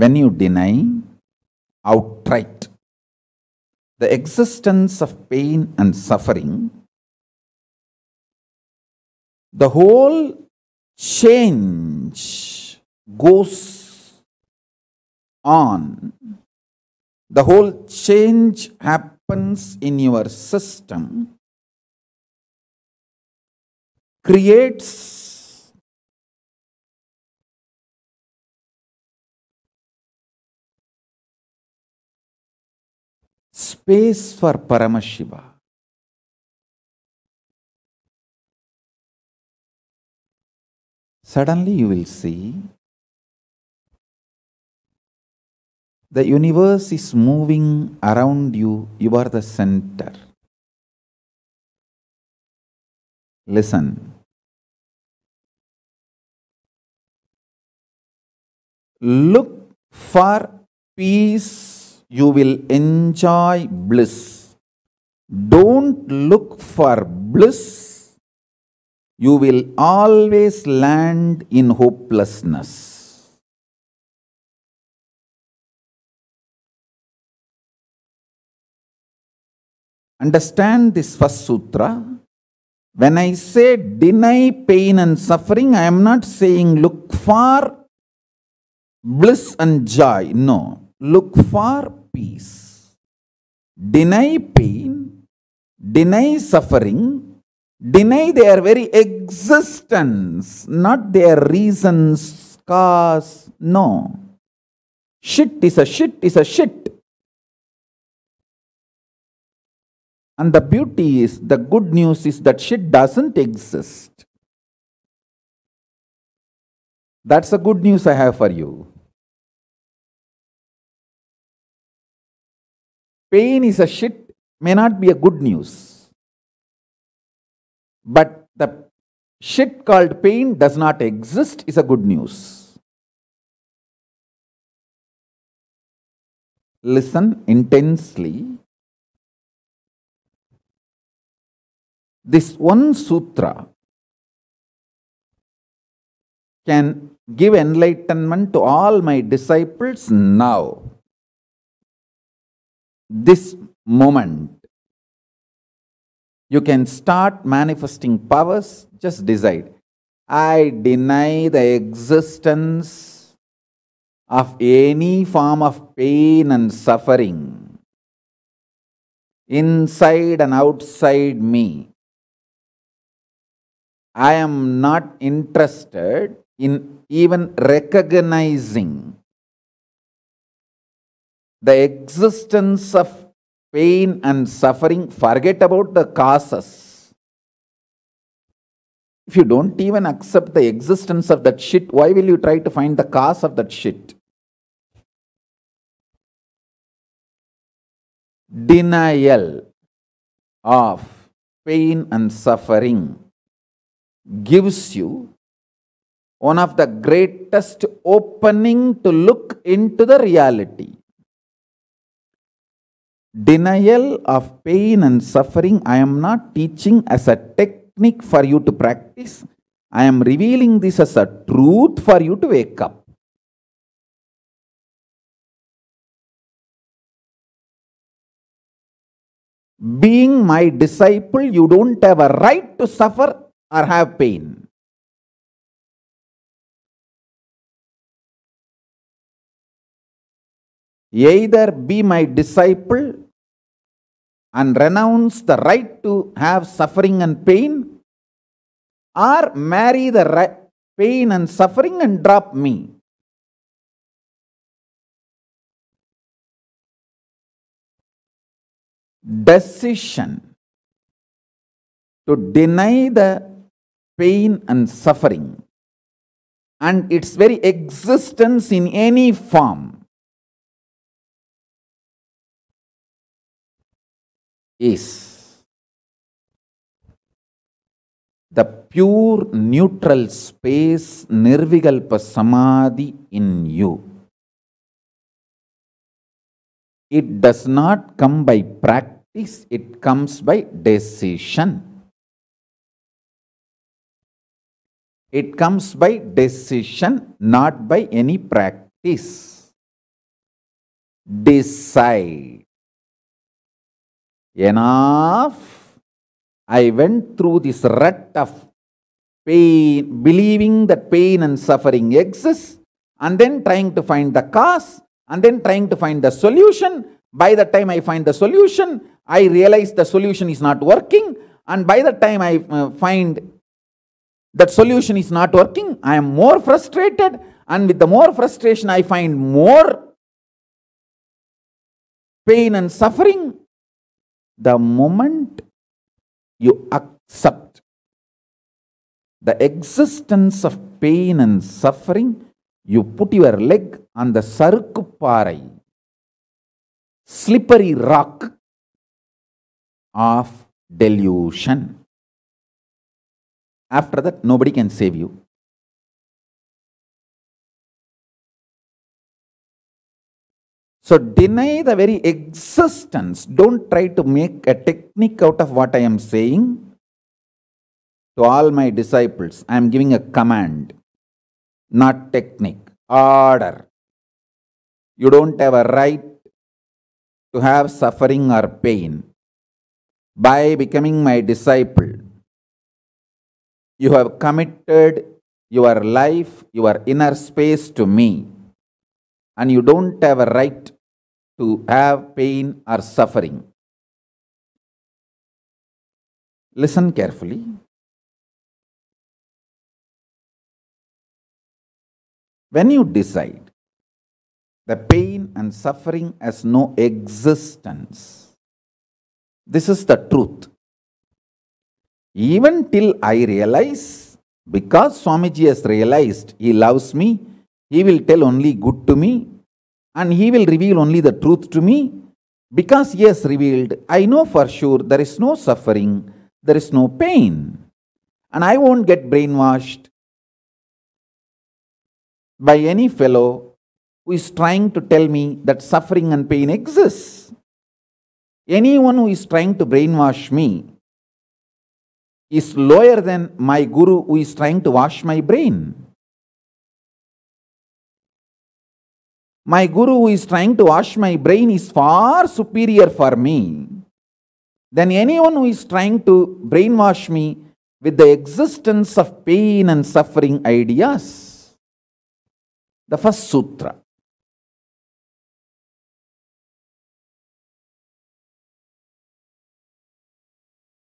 when you deny outright the existence of pain and suffering, the whole change goes on. The whole change happens in your system, creates space for Paramashiva. Suddenly you will see the universe is moving around you, you are the center. Listen. Look for peace you will enjoy bliss. Don't look for bliss. You will always land in hopelessness. Understand this first sutra. When I say deny pain and suffering, I am not saying look for bliss and joy. No. Look for peace. Deny pain, deny suffering, deny their very existence, not their reasons, cause, no. Shit is a shit is a shit. And the beauty is, the good news is that shit doesn't exist. That's the good news I have for you. pain is a shit may not be a good news. But the shit called pain does not exist is a good news. Listen intensely. This one sutra can give enlightenment to all my disciples now this moment, you can start manifesting powers, just decide. I deny the existence of any form of pain and suffering inside and outside me. I am not interested in even recognizing the existence of pain and suffering, forget about the causes. If you don't even accept the existence of that shit, why will you try to find the cause of that shit? Denial of pain and suffering gives you one of the greatest opening to look into the reality. Denial of pain and suffering, I am not teaching as a technique for you to practice. I am revealing this as a truth for you to wake up. Being my disciple, you don't have a right to suffer or have pain. either be my disciple and renounce the right to have suffering and pain, or marry the right pain and suffering and drop me. Decision to deny the pain and suffering and its very existence in any form is the pure neutral space Nirvikalpa Samadhi in you. It does not come by practice, it comes by decision. It comes by decision, not by any practice. Decide. Enough. I went through this rut of pain, believing that pain and suffering exists, and then trying to find the cause, and then trying to find the solution. By the time I find the solution, I realize the solution is not working, and by the time I uh, find that solution is not working, I am more frustrated, and with the more frustration, I find more pain and suffering, the moment you accept the existence of pain and suffering, you put your leg on the sarkuparai, slippery rock of delusion. After that, nobody can save you. So deny the very existence. Don't try to make a technique out of what I am saying. To all my disciples, I am giving a command, not technique, order. You don't have a right to have suffering or pain. By becoming my disciple, you have committed your life, your inner space to me, and you don't have a right to have pain or suffering. Listen carefully. When you decide the pain and suffering has no existence, this is the truth. Even till I realize, because Swamiji has realized he loves me, he will tell only good to me and he will reveal only the truth to me. Because he has revealed, I know for sure there is no suffering, there is no pain, and I won't get brainwashed by any fellow who is trying to tell me that suffering and pain exists. Anyone who is trying to brainwash me is lower than my guru who is trying to wash my brain. My guru who is trying to wash my brain is far superior for me than anyone who is trying to brainwash me with the existence of pain and suffering ideas. The first sutra.